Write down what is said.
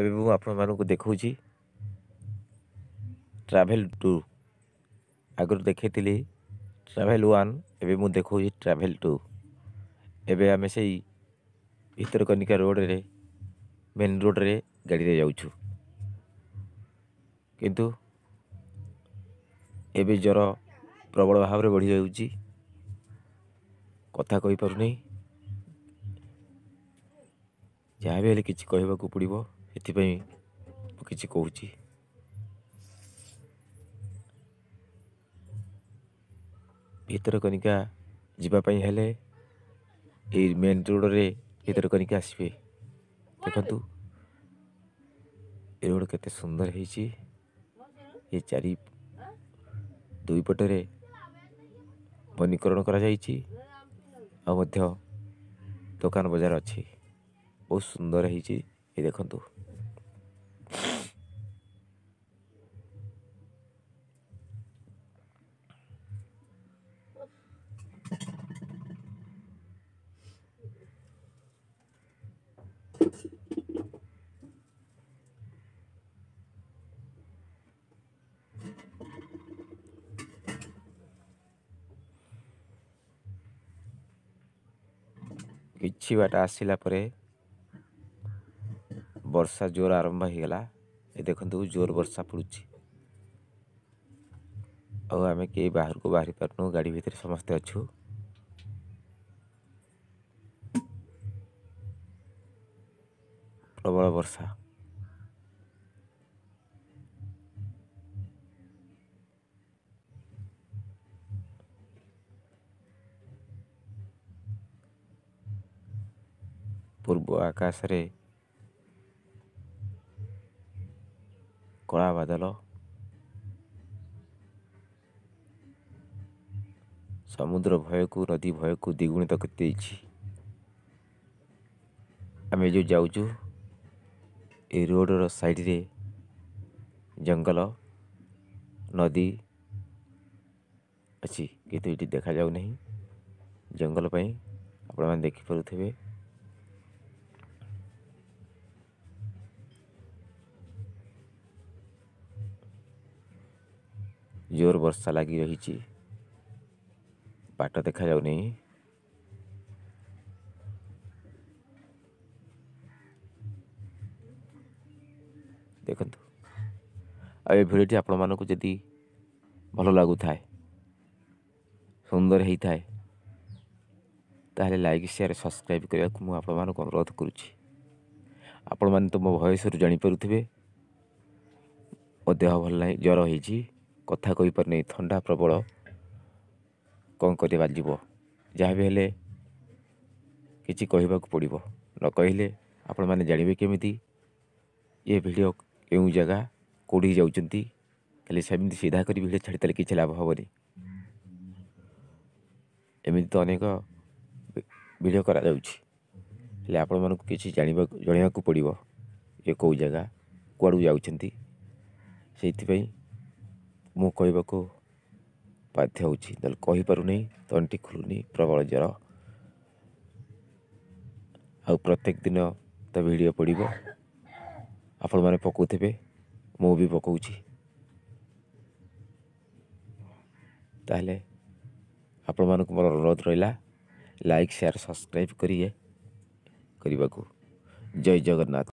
ଏବେ ମୁଁ ଆପଣମାନଙ୍କୁ ଦେଖାଉଛି ଟ୍ରାଭେଲ୍ ଟୁ ଆଗରୁ ଦେଖାଇଥିଲି ଟ୍ରାଭେଲ୍ ୱାନ୍ ଏବେ ମୁଁ ଦେଖାଉଛି ଟ୍ରାଭେଲ୍ ଟୁ ଏବେ ଆମେ ସେଇ ଭିତରକନିକା ରୋଡ଼ରେ ମେନ୍ ରୋଡ଼ରେ ଗାଡ଼ିରେ ଯାଉଛୁ କିନ୍ତୁ ଏବେ ଜ୍ୱର ପ୍ରବଳ ଭାବରେ ବଢ଼ିଯାଉଛି କଥା କହିପାରୁନି ଯାହା ବି ହେଲେ କିଛି କହିବାକୁ ପଡ଼ିବ ଏଥିପାଇଁ ମୁଁ କିଛି କହୁଛି ଭିତରକନିକା ଯିବା ପାଇଁ ହେଲେ ଏଇ ମେନ୍ ରୋଡ଼ରେ ଭିତରକନିକା ଆସିବେ ଦେଖନ୍ତୁ ଏ ରୋଡ଼ କେତେ ସୁନ୍ଦର ହେଇଛି ଏ ଚାରି ଦୁଇ ପଟରେ ବନୀକରଣ କରାଯାଇଛି ଆଉ ମଧ୍ୟ ଦୋକାନ ବଜାର ଅଛି ବହୁତ ସୁନ୍ଦର ହେଇଛି ଏ ଦେଖନ୍ତୁ किसी बाट आसापर बर्षा जोर आरंभ हो गला देखते जोर बर्षा पड़ू और आम कई बाहर को बाहरी पार गाड़ी भितर समस्ते अच्छु प्रबल वर्षा पूर्व आकाशे कला बादल समुद्र भय को नदी भय को द्विगुणित आम जो जाऊ रोड साइड रे जंगल नदी अच्छी कितु ये देखा जाऊना जंगल आप देखिपे ଜୋର ବର୍ଷା ଲାଗି ରହିଛି ବାଟ ଦେଖାଯାଉନି ଦେଖନ୍ତୁ ଆଉ ଏ ଭିଡ଼ିଓଟି ଆପଣମାନଙ୍କୁ ଯଦି ଭଲ ଲାଗୁଥାଏ ସୁନ୍ଦର ହେଇଥାଏ ତାହେଲେ ଲାଇକ୍ ସେୟାର ସବସ୍କ୍ରାଇବ୍ କରିବାକୁ ମୁଁ ଆପଣମାନଙ୍କୁ ଅନୁରୋଧ କରୁଛି ଆପଣମାନେ ତ ମୋ ଭଏସ୍ରୁ ଜାଣିପାରୁଥିବେ ମୋ ଦେହ ଭଲ ନାହିଁ ଜ୍ୱର ହେଇଛି कथा कही पारे थंडा प्रबल कौन करे कि कह पड़ न कहले आपण मैंने जानवे केमी ये भिड़ियो के जगह कौड़ी जाती सेम सीधा कर भिड़ छाड़ी किसी लाभ हम एमती तो अनेक भिड कर किसी जान जानवाक पड़ो ये कौ जगह कड़ू जा मुकू बाध्य तंटी खुलूनी प्रबल जर आ प्रत्येक दिन तो भिड पड़ आप पकू थे मुझे पकाचे आपण मान को मोर अनुरोध रहा लाइक शेयर सब्सक्राइब करिए जय जगन्नाथ